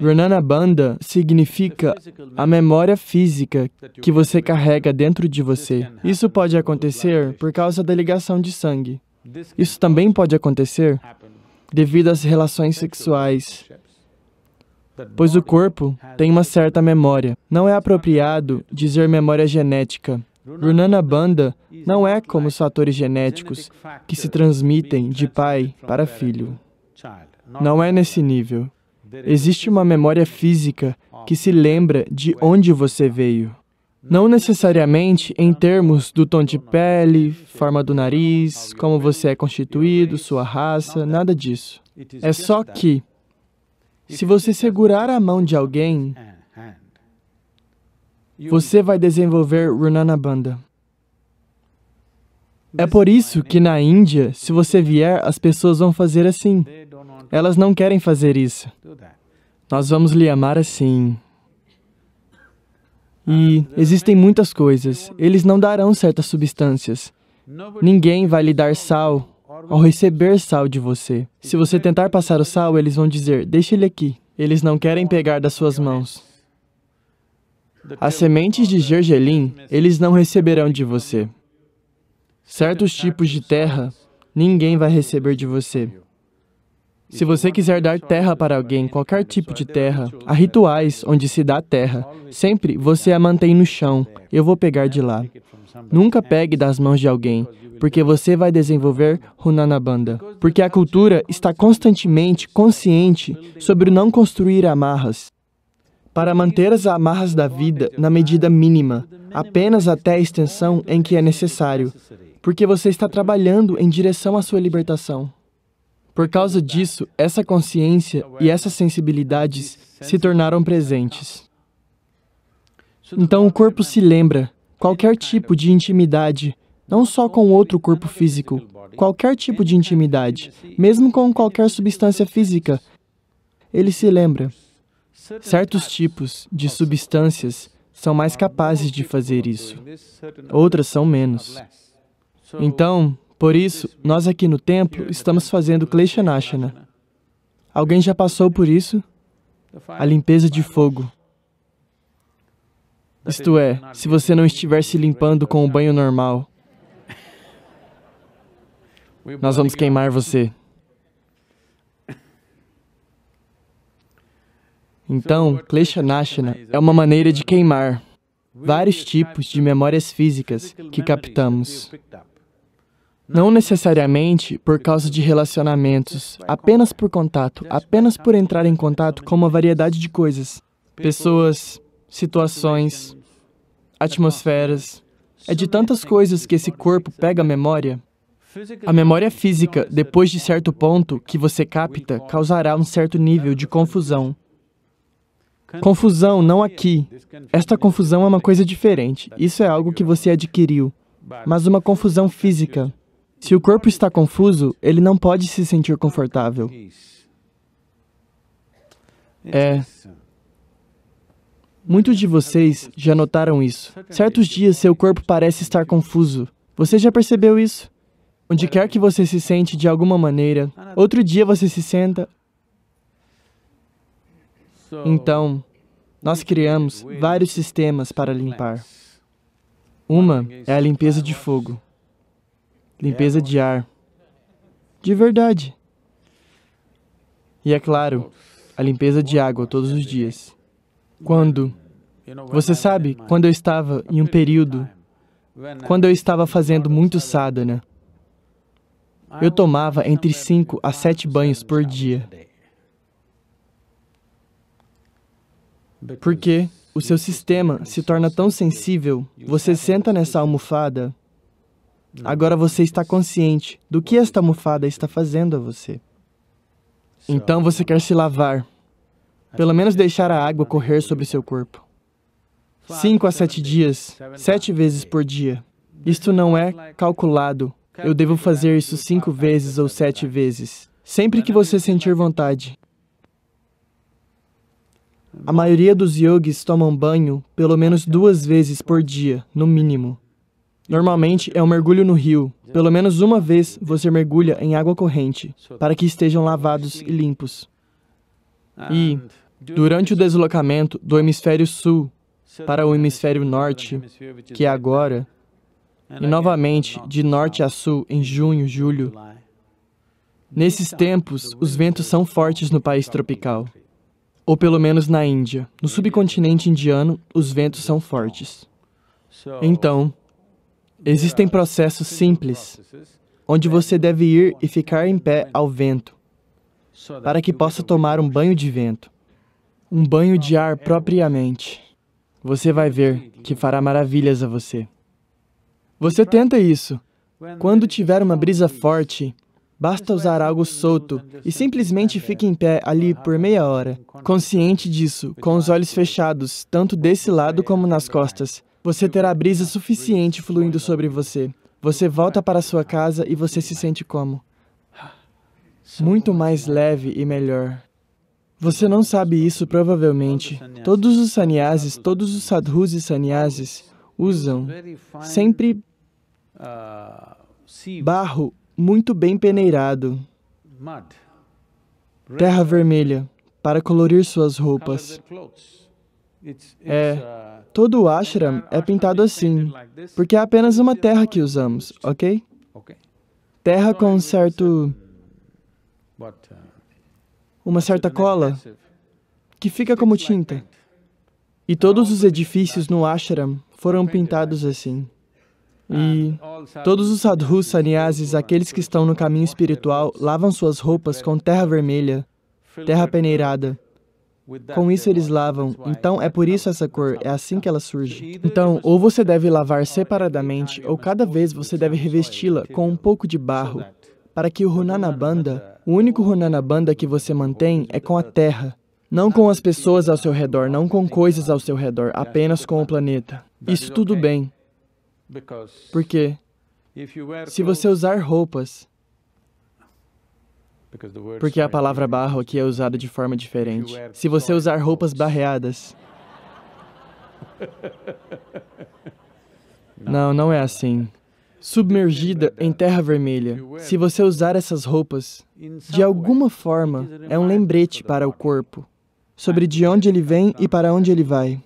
Runanabanda significa a memória física que você carrega dentro de você. Isso pode acontecer por causa da ligação de sangue. Isso também pode acontecer devido às relações sexuais, pois o corpo tem uma certa memória. Não é apropriado dizer memória genética. Runanabanda não é como os fatores genéticos que se transmitem de pai para filho. Não é nesse nível existe uma memória física que se lembra de onde você veio. Não necessariamente em termos do tom de pele, forma do nariz, como você é constituído, sua raça, nada disso. É só que, se você segurar a mão de alguém, você vai desenvolver Runana É por isso que na Índia, se você vier, as pessoas vão fazer assim. Elas não querem fazer isso. Nós vamos lhe amar assim. E existem muitas coisas. Eles não darão certas substâncias. Ninguém vai lhe dar sal ao receber sal de você. Se você tentar passar o sal, eles vão dizer, deixa ele aqui. Eles não querem pegar das suas mãos. As sementes de gergelim, eles não receberão de você. Certos tipos de terra, ninguém vai receber de você. Se você quiser dar terra para alguém, qualquer tipo de terra, há rituais onde se dá terra. Sempre você a mantém no chão. Eu vou pegar de lá. Nunca pegue das mãos de alguém, porque você vai desenvolver Runanabanda. Porque a cultura está constantemente consciente sobre não construir amarras. Para manter as amarras da vida na medida mínima, apenas até a extensão em que é necessário, porque você está trabalhando em direção à sua libertação. Por causa disso, essa consciência e essas sensibilidades se tornaram presentes. Então o corpo se lembra, qualquer tipo de intimidade, não só com outro corpo físico, qualquer tipo de intimidade, mesmo com qualquer substância física, ele se lembra. Certos tipos de substâncias são mais capazes de fazer isso, outras são menos. Então, por isso, nós aqui no templo estamos fazendo Kleshanashana. Alguém já passou por isso? A limpeza de fogo. Isto é, se você não estiver se limpando com o banho normal, nós vamos queimar você. Então, Kleshanashana é uma maneira de queimar vários tipos de memórias físicas que captamos. Não necessariamente por causa de relacionamentos, apenas por contato, apenas por entrar em contato com uma variedade de coisas, pessoas, situações, atmosferas. É de tantas coisas que esse corpo pega a memória. A memória física, depois de certo ponto que você capta, causará um certo nível de confusão. Confusão não aqui. Esta confusão é uma coisa diferente. Isso é algo que você adquiriu. Mas uma confusão física. Se o corpo está confuso, ele não pode se sentir confortável. É. Muitos de vocês já notaram isso. Certos dias seu corpo parece estar confuso. Você já percebeu isso? Onde quer que você se sente de alguma maneira, outro dia você se senta. Então, nós criamos vários sistemas para limpar. Uma é a limpeza de fogo limpeza de ar. De verdade. E é claro, a limpeza de água todos os dias. Quando? Você sabe, quando eu estava em um período, quando eu estava fazendo muito sadhana, eu tomava entre 5 a 7 banhos por dia. Porque o seu sistema se torna tão sensível, você senta nessa almofada Agora você está consciente do que esta almofada está fazendo a você. Então você quer se lavar. Pelo menos é deixar a água correr sobre seu corpo. Cinco a sete dias, sete vezes por dia. Isto não é calculado. Eu devo fazer isso cinco vezes ou sete vezes. Sempre que você sentir vontade. A maioria dos yogis tomam banho pelo menos duas vezes por dia, no mínimo. Normalmente é um mergulho no rio. Pelo menos uma vez você mergulha em água corrente, para que estejam lavados e limpos. E, durante o deslocamento do hemisfério sul para o hemisfério norte, que é agora, e novamente de norte a sul em junho, julho, nesses tempos os ventos são fortes no país tropical. Ou pelo menos na Índia. No subcontinente indiano, os ventos são fortes. Então, Existem processos simples, onde você deve ir e ficar em pé ao vento, para que possa tomar um banho de vento, um banho de ar propriamente. Você vai ver que fará maravilhas a você. Você tenta isso. Quando tiver uma brisa forte, basta usar algo solto e simplesmente fique em pé ali por meia hora, consciente disso, com os olhos fechados, tanto desse lado como nas costas, você terá brisa suficiente fluindo sobre você. Você volta para sua casa e você se sente como? Muito mais leve e melhor. Você não sabe isso provavelmente. Todos os sannyasis, todos os sadhus e sannyasis usam sempre ah, barro muito bem peneirado, terra vermelha, para colorir suas roupas. É, uh, todo o ashram é pintado assim, porque é apenas uma terra que usamos, ok? Terra então, com é um certo... Uh, uma certa cola, que fica como tinta. E todos os edifícios no ashram foram pintados assim. E todos os sadhus sannyasis, aqueles que estão no caminho espiritual, lavam suas roupas com terra vermelha, terra peneirada, com isso eles lavam, então é por isso essa cor, é assim que ela surge. Então, ou você deve lavar separadamente, ou cada vez você deve revesti-la com um pouco de barro, para que o Runanabanda, o único Runanabanda que você mantém é com a terra, não com as pessoas ao seu redor, não com coisas ao seu redor, apenas com o planeta. Isso tudo bem, porque se você usar roupas porque a palavra barro aqui é usada de forma diferente. Se você usar roupas barreadas. Não, não é assim. Submergida em terra vermelha, se você usar essas roupas, de alguma forma é um lembrete para o corpo sobre de onde ele vem e para onde ele vai.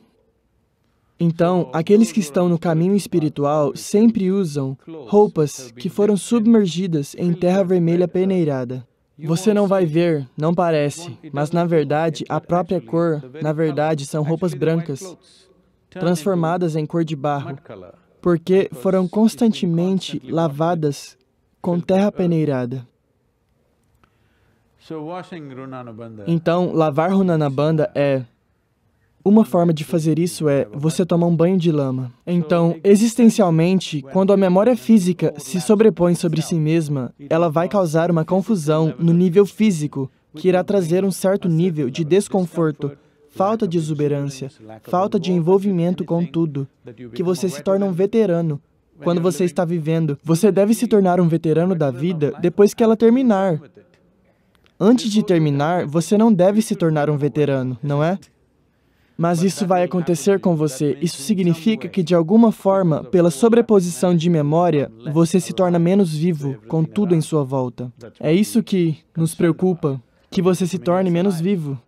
Então, aqueles que estão no caminho espiritual sempre usam roupas que foram submergidas em terra vermelha peneirada. Você não vai ver, não parece, mas na verdade a própria cor, na verdade são roupas brancas, transformadas em cor de barro, porque foram constantemente lavadas com terra peneirada. Então, lavar Runanabanda é uma forma de fazer isso é você tomar um banho de lama. Então, existencialmente, quando a memória física se sobrepõe sobre si mesma, ela vai causar uma confusão no nível físico, que irá trazer um certo nível de desconforto, falta de exuberância, falta de envolvimento com tudo, que você se torna um veterano quando você está vivendo. Você deve se tornar um veterano da vida depois que ela terminar. Antes de terminar, você não deve se tornar um veterano, não é? Mas isso vai acontecer com você. Isso significa que, de alguma forma, pela sobreposição de memória, você se torna menos vivo com tudo em sua volta. É isso que nos preocupa, que você se torne menos vivo.